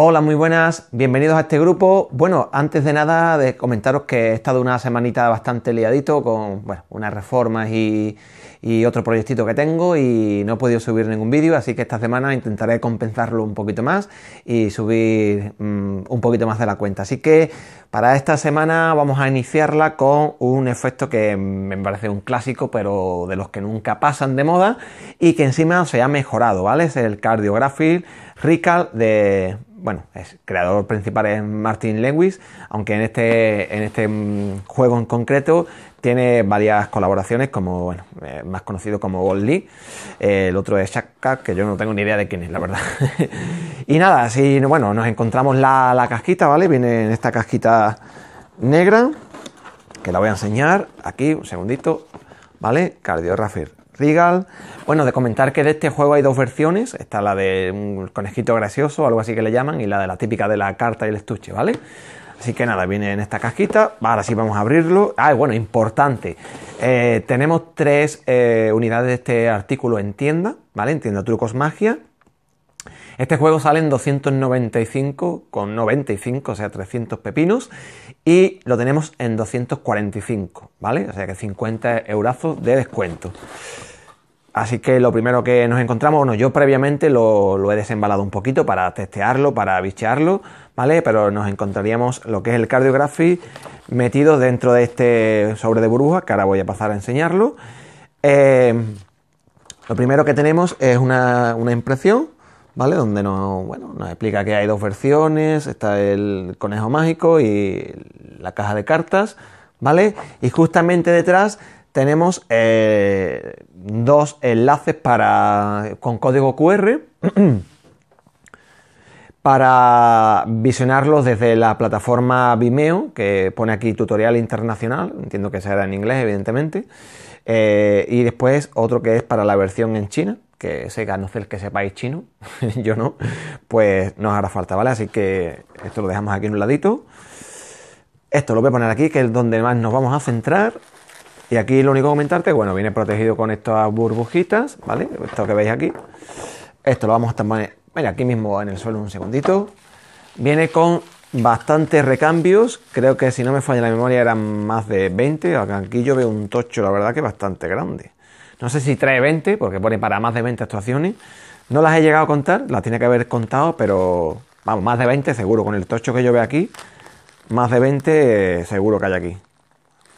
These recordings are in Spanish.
Hola, muy buenas, bienvenidos a este grupo. Bueno, antes de nada, de comentaros que he estado una semanita bastante liadito con unas reformas y, otro proyectito que tengo y no he podido subir ningún vídeo, así que esta semana intentaré compensarlo un poquito más y subir mm, un poquito más de la cuenta. Así que para esta semana vamos a iniciarla con un efecto que me parece un clásico, pero de los que nunca pasan de moda y que encima se ha mejorado, ¿vale? Es el Cardiographic Rical de bueno, es creador principal es Martin Lewis, aunque en este, en este mm, juego en concreto tiene varias colaboraciones, como, bueno, eh, más conocido como Gold Lee, eh, el otro es Shaka, que yo no tengo ni idea de quién es, la verdad. y nada, así, bueno, nos encontramos la, casquita, ¿vale? Viene en esta casquita negra, que la voy a enseñar aquí, un segundito, ¿vale? Rafir. Bueno, de comentar que de este juego hay dos versiones. Está la de un conejito gracioso, algo así que le llaman, y la de la típica de la carta y el estuche, ¿vale? Así que nada, viene en esta casquita. Ahora sí vamos a abrirlo. Ah, bueno, importante. Eh, tenemos tres eh, unidades de este artículo en tienda, ¿vale? En Trucos Magia. Este juego sale en 295,95, o sea, 300 pepinos y lo tenemos en 245, ¿vale? O sea que 50 eurazos de descuento. Así que lo primero que nos encontramos, bueno, yo previamente lo, he desembalado un poquito para testearlo, para bichearlo, ¿vale? Pero nos encontraríamos lo que es el cardiography metido dentro de este sobre de burbuja, que ahora voy a pasar a enseñarlo. Eh, lo primero que tenemos es una impresión, ¿vale? Donde nos, nos explica que hay dos versiones, está el conejo mágico y la caja de cartas, ¿vale? Y justamente detrás tenemos eh, dos enlaces para, con código QR para visionarlos desde la plataforma Vimeo, que pone aquí tutorial internacional, entiendo que será en inglés evidentemente, eh, y después otro que es para la versión en China, que se sé el que sepáis chino, yo no, pues nos hará falta, ¿vale? Así que esto lo dejamos aquí en un ladito. Esto lo voy a poner aquí, que es donde más nos vamos a centrar. Y aquí lo único que comentarte, bueno, viene protegido con estas burbujitas, ¿vale? Esto que veis aquí. Esto lo vamos a poner mira, aquí mismo en el suelo un segundito. Viene con bastantes recambios, creo que si no me falla la memoria eran más de 20, aquí yo veo un tocho, la verdad que bastante grande. No sé si trae 20, porque pone para más de 20 actuaciones. No las he llegado a contar, las tiene que haber contado, pero vamos, más de 20 seguro. Con el tocho que yo veo aquí, más de 20 eh, seguro que hay aquí.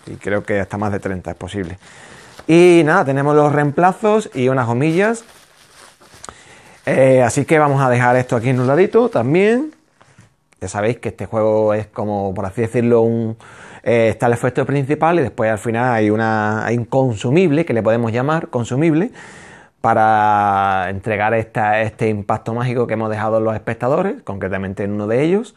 Y creo que hasta más de 30 es posible. Y nada, tenemos los reemplazos y unas gomillas. Eh, así que vamos a dejar esto aquí en un ladito también. Ya sabéis que este juego es como, por así decirlo, un, eh, está el efecto principal y después al final hay, una, inconsumible un consumible, que le podemos llamar consumible, para entregar este impacto mágico que hemos dejado los espectadores, concretamente en uno de ellos.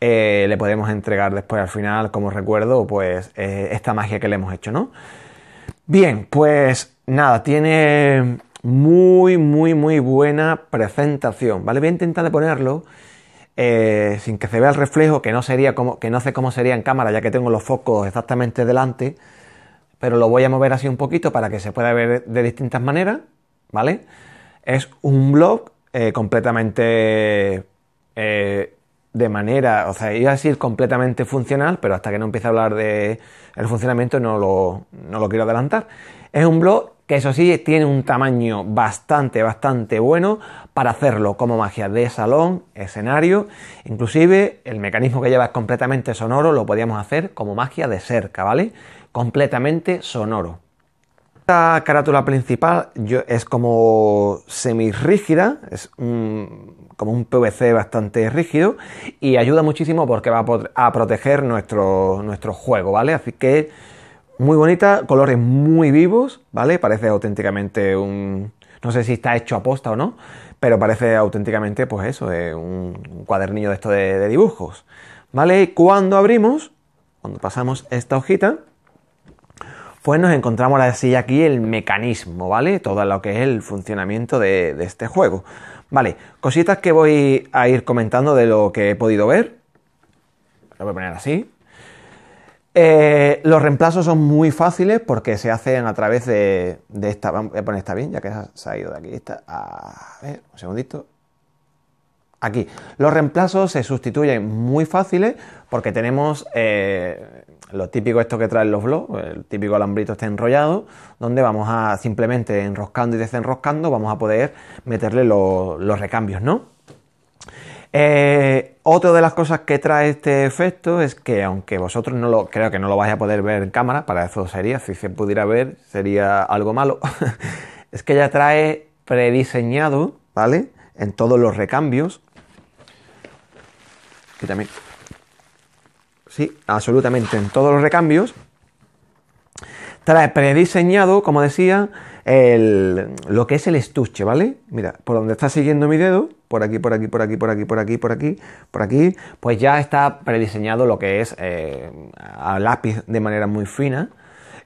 Eh, le podemos entregar después al final, como recuerdo, pues eh, esta magia que le hemos hecho, ¿no? Bien, pues nada, tiene muy, muy, muy buena presentación, ¿vale? Voy a intentar ponerlo eh, sin que se vea el reflejo, que no, sería como, que no sé cómo sería en cámara, ya que tengo los focos exactamente delante, pero lo voy a mover así un poquito para que se pueda ver de distintas maneras, ¿vale? Es un blog eh, completamente eh, de manera, o sea, iba a decir completamente funcional, pero hasta que no empiece a hablar de el funcionamiento no lo, no lo quiero adelantar. Es un blog eso sí tiene un tamaño bastante, bastante bueno para hacerlo como magia de salón, escenario, inclusive el mecanismo que lleva es completamente sonoro, lo podíamos hacer como magia de cerca, ¿vale? Completamente sonoro. Esta carátula principal yo, es como rígida es un, como un PVC bastante rígido y ayuda muchísimo porque va a, a proteger nuestro, nuestro juego, ¿vale? Así que muy bonita, colores muy vivos, ¿vale? Parece auténticamente un... No sé si está hecho a posta o no, pero parece auténticamente, pues eso, eh, un cuadernillo de esto de, dibujos, ¿vale? cuando abrimos, cuando pasamos esta hojita, pues nos encontramos así aquí el mecanismo, ¿vale? Todo lo que es el funcionamiento de, de este juego. Vale, cositas que voy a ir comentando de lo que he podido ver. Lo voy a poner así, eh, los reemplazos son muy fáciles porque se hacen a través de, esta. Voy a poner esta bien, ya que se ha ido de aquí. Esta, a ver, un segundito. Aquí. Los reemplazos se sustituyen muy fáciles porque tenemos eh, lo típico esto que traen los blogs, el típico alambrito está enrollado, donde vamos a simplemente enroscando y desenroscando, vamos a poder meterle los recambios, ¿no? Eh, otra de las cosas que trae este efecto es que aunque vosotros no lo creo que no lo vais a poder ver en cámara, para eso sería, si se pudiera ver sería algo malo, es que ya trae prediseñado, ¿vale? En todos los recambios. también. Sí, absolutamente en todos los recambios. Trae prediseñado, como decía, el, lo que es el estuche, ¿vale? Mira, por donde está siguiendo mi dedo, por aquí, por aquí, por aquí, por aquí, por aquí, por aquí, por aquí, pues ya está prediseñado lo que es eh, a lápiz de manera muy fina.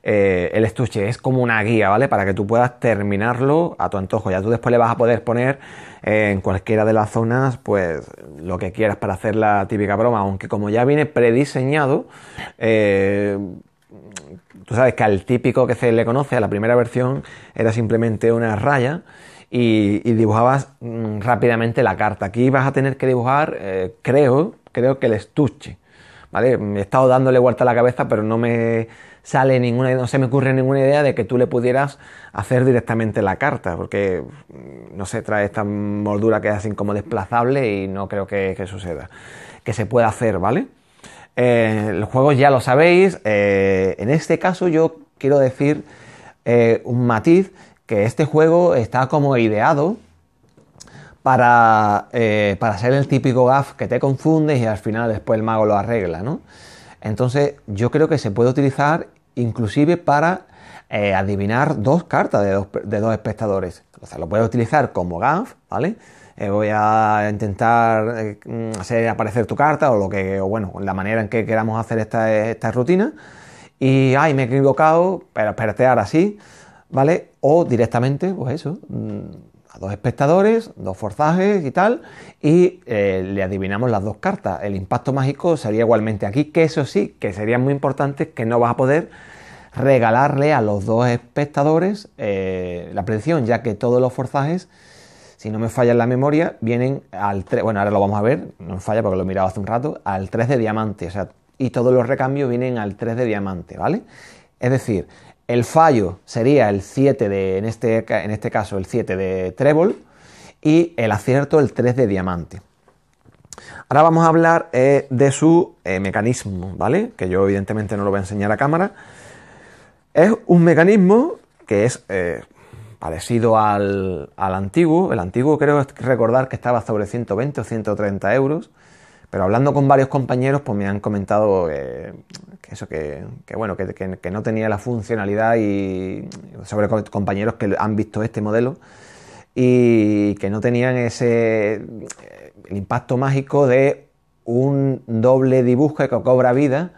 Eh, el estuche es como una guía, ¿vale? Para que tú puedas terminarlo a tu antojo. Ya tú después le vas a poder poner eh, en cualquiera de las zonas, pues lo que quieras para hacer la típica broma. Aunque como ya viene prediseñado, eh, Tú sabes que al típico que se le conoce, a la primera versión, era simplemente una raya y, dibujabas mm, rápidamente la carta. Aquí vas a tener que dibujar, eh, creo, creo que el estuche. ¿Vale? He estado dándole vuelta a la cabeza, pero no me sale ninguna, no se me ocurre ninguna idea de que tú le pudieras hacer directamente la carta, porque mm, no sé, trae esta moldura que es así como desplazable y no creo que suceda, que se pueda hacer, ¿vale? Eh, los juegos ya lo sabéis. Eh, en este caso yo quiero decir eh, un matiz, que este juego está como ideado para, para ser el típico gaf que te confundes y al final después el mago lo arregla, ¿no? Entonces yo creo que se puede utilizar inclusive para adivinar dos cartas de dos, espectadores. O sea, lo puedes utilizar como gaf, ¿vale? Eh, voy a intentar eh, hacer aparecer tu carta o lo que, o bueno, la manera en que queramos hacer esta, rutina. Y, ay, me he equivocado, pero espérate ahora sí, ¿vale? O directamente, pues eso, mm, a dos espectadores, dos forzajes y tal, y eh, le adivinamos las dos cartas. El impacto mágico sería igualmente aquí, que eso sí, que sería muy importante, que no vas a poder regalarle a los dos espectadores la predicción, ya que todos los forzajes si no me falla en la memoria, vienen al 3, bueno, ahora lo vamos a ver, no me falla porque lo he mirado hace un rato, al 3 de diamante, o sea, y todos los recambios vienen al 3 de diamante, ¿vale? Es decir, el fallo sería el 7 de, en este, en este caso, el 7 de trébol y el acierto el 3 de diamante. Ahora vamos a hablar eh, de su eh, mecanismo, ¿vale? Que yo evidentemente no lo voy a enseñar a cámara. Es un mecanismo que es eh, parecido al, al, antiguo. El antiguo creo recordar que estaba sobre 120 o 130 euros. Pero hablando con varios compañeros, pues me han comentado eh, que eso, que, que bueno, que, que, no tenía la funcionalidad y sobre compañeros que han visto este modelo y que no tenían ese eh, el impacto mágico de un doble dibujo que cobra vida,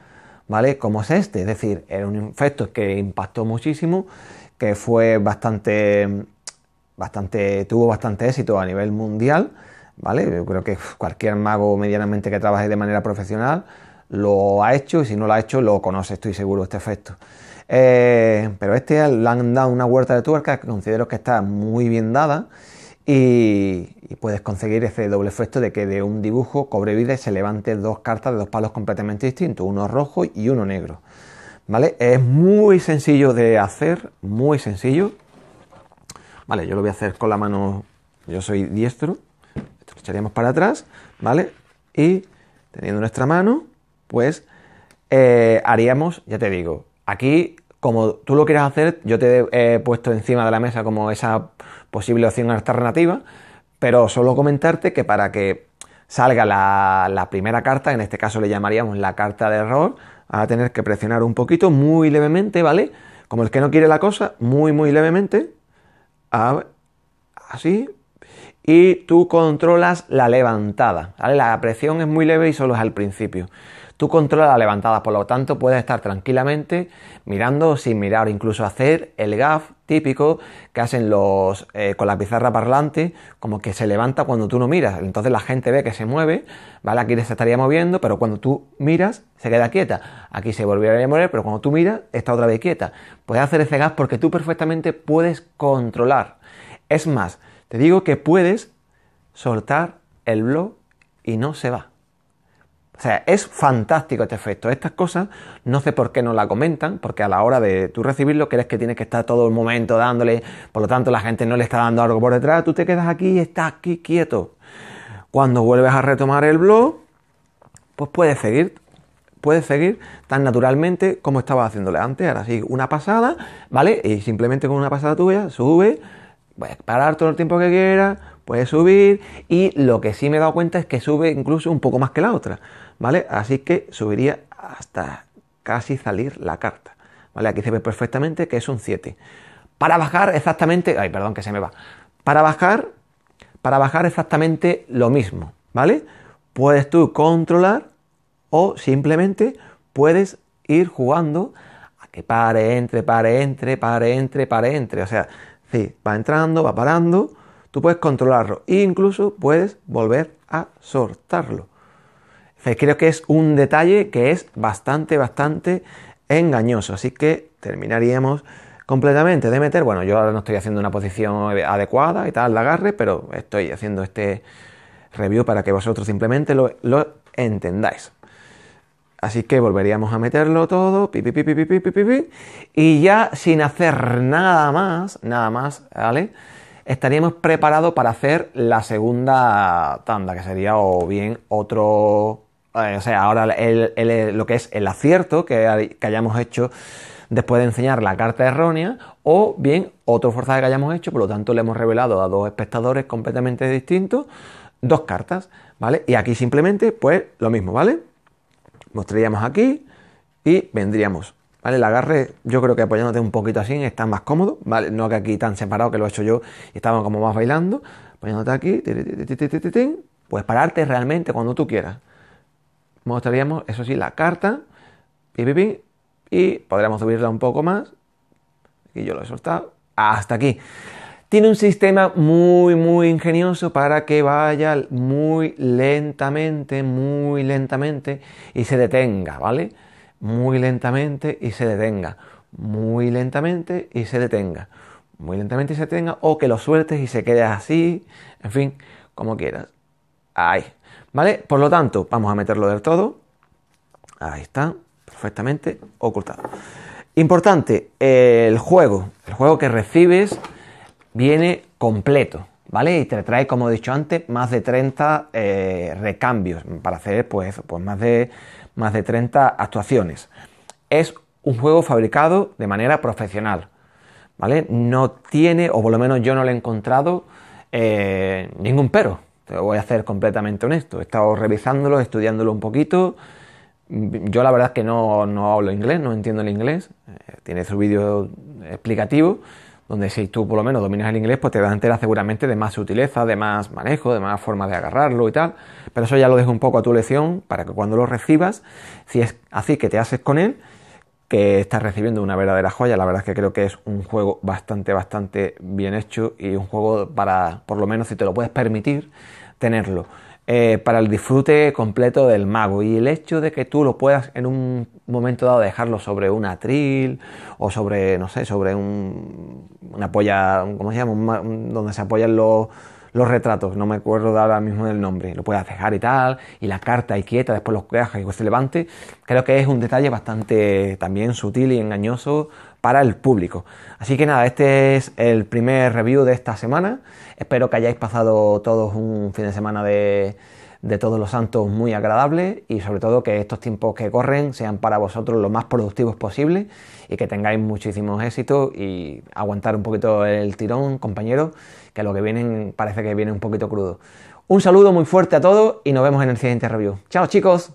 ¿vale? Como es este, es decir, era un efecto que impactó muchísimo que fue bastante, bastante, tuvo bastante éxito a nivel mundial, ¿vale? Yo creo que cualquier mago medianamente que trabaje de manera profesional lo ha hecho y si no lo ha hecho lo conoce, estoy seguro, este efecto. Eh, pero este le han dado una huerta de tuerca que considero que está muy bien dada y, puedes conseguir ese doble efecto de que de un dibujo cobre vida y se levante dos cartas de dos palos completamente distintos, uno rojo y uno negro. ¿Vale? Es muy sencillo de hacer, muy sencillo. Vale, yo lo voy a hacer con la mano, yo soy diestro, echaríamos para atrás, ¿vale? Y teniendo nuestra mano, pues eh, haríamos, ya te digo, aquí como tú lo quieras hacer, yo te he puesto encima de la mesa como esa posible opción alternativa, pero solo comentarte que para que salga la, la primera carta, en este caso le llamaríamos la carta de error, a tener que presionar un poquito, muy levemente, ¿vale? Como el que no quiere la cosa, muy, muy levemente. así. Y tú controlas la levantada, ¿vale? La presión es muy leve y solo es al principio. Tú controlas la levantada, por lo tanto puedes estar tranquilamente mirando sin mirar, incluso hacer el gaf típico que hacen los eh, con la pizarra parlante, como que se levanta cuando tú no miras. Entonces la gente ve que se mueve, ¿vale? Aquí se estaría moviendo, pero cuando tú miras se queda quieta. Aquí se volvería a mover, pero cuando tú miras está otra vez quieta. Puedes hacer ese gaf porque tú perfectamente puedes controlar. Es más, te digo que puedes soltar el blog y no se va. O sea, es fantástico este efecto. Estas cosas, no sé por qué no la comentan, porque a la hora de tú recibirlo crees que tienes que estar todo el momento dándole, por lo tanto la gente no le está dando algo por detrás, tú te quedas aquí y estás aquí quieto. Cuando vuelves a retomar el blog, pues puedes seguir, puedes seguir tan naturalmente como estabas haciéndole antes. Ahora sí, una pasada, ¿vale? Y simplemente con una pasada tuya, sube, puedes parar todo el tiempo que quieras, puede subir y lo que sí me he dado cuenta es que sube incluso un poco más que la otra, ¿vale? Así que subiría hasta casi salir la carta, ¿vale? Aquí se ve perfectamente que es un 7. Para bajar exactamente, ay, perdón que se me va. Para bajar, para bajar exactamente lo mismo, ¿vale? Puedes tú controlar o simplemente puedes ir jugando a que pare, entre, pare, entre, pare, entre, pare, entre. O sea, sí, va entrando, va parando tú puedes controlarlo e incluso puedes volver a soltarlo. Creo que es un detalle que es bastante, bastante engañoso. Así que terminaríamos completamente de meter. Bueno, yo ahora no estoy haciendo una posición adecuada y tal de agarre, pero estoy haciendo este review para que vosotros simplemente lo, entendáis. Así que volveríamos a meterlo todo, pi, y ya sin hacer nada más, nada más, ¿vale? estaríamos preparados para hacer la segunda tanda, que sería o bien otro, eh, o sea, ahora lo que es el acierto que, que hayamos hecho después de enseñar la carta errónea, o bien otro forzaje que hayamos hecho, por lo tanto le hemos revelado a dos espectadores completamente distintos dos cartas, ¿vale? Y aquí simplemente, pues lo mismo, ¿vale? Mostraríamos aquí y vendríamos el agarre, yo creo que apoyándote un poquito así, está más cómodo, ¿vale? No que aquí tan separado que lo he hecho yo y estaba como más bailando, apoyándote aquí, pues pararte realmente cuando tú quieras. Mostraríamos, eso sí, la carta, y podríamos subirla un poco más. Y yo lo he soltado, hasta aquí. Tiene un sistema muy, muy ingenioso para que vaya muy lentamente, muy lentamente y se detenga, ¿vale? muy lentamente y se detenga, muy lentamente y se detenga, muy lentamente y se detenga, o que lo sueltes y se quede así, en fin, como quieras. Ahí, ¿vale? Por lo tanto, vamos a meterlo del todo. Ahí está, perfectamente ocultado. Importante, el juego, el juego que recibes viene completo, ¿vale? Y te trae, como he dicho antes, más de 30 eh, recambios para hacer, pues, pues más de más de 30 actuaciones. Es un juego fabricado de manera profesional, ¿vale? No tiene, o por lo menos yo no le he encontrado, eh, ningún pero. Te voy a hacer completamente honesto. He estado revisándolo, estudiándolo un poquito. Yo la verdad es que no, hablo inglés, no entiendo el inglés. Eh, tiene su vídeo explicativo donde si tú por lo menos dominas el inglés, pues te das entera seguramente de más sutileza, de más manejo, de más forma de agarrarlo y tal. Pero eso ya lo dejo un poco a tu lección para que cuando lo recibas, si es así que te haces con él, que estás recibiendo una verdadera joya. La verdad es que creo que es un juego bastante, bastante bien hecho y un juego para, por lo menos si te lo puedes permitir, tenerlo. Eh, para el disfrute completo del mago. Y el hecho de que tú lo puedas en un momento dado dejarlo sobre un atril o sobre, no sé, sobre un, una polla, ¿cómo se llama? donde se apoyan los, los retratos, no me acuerdo ahora mismo del nombre, lo puedas dejar y tal, y la carta y quieta, después lo quejas y se levante, creo que es un detalle bastante también sutil y engañoso para el público. Así que nada, este es el primer review de esta semana. Espero que hayáis pasado todos un fin de semana de, todos los santos muy agradable y sobre todo que estos tiempos que corren sean para vosotros lo más productivos posible y que tengáis muchísimos éxitos y aguantar un poquito el tirón, compañeros, que lo que vienen parece que viene un poquito crudo. Un saludo muy fuerte a todos y nos vemos en el siguiente review. Chao chicos.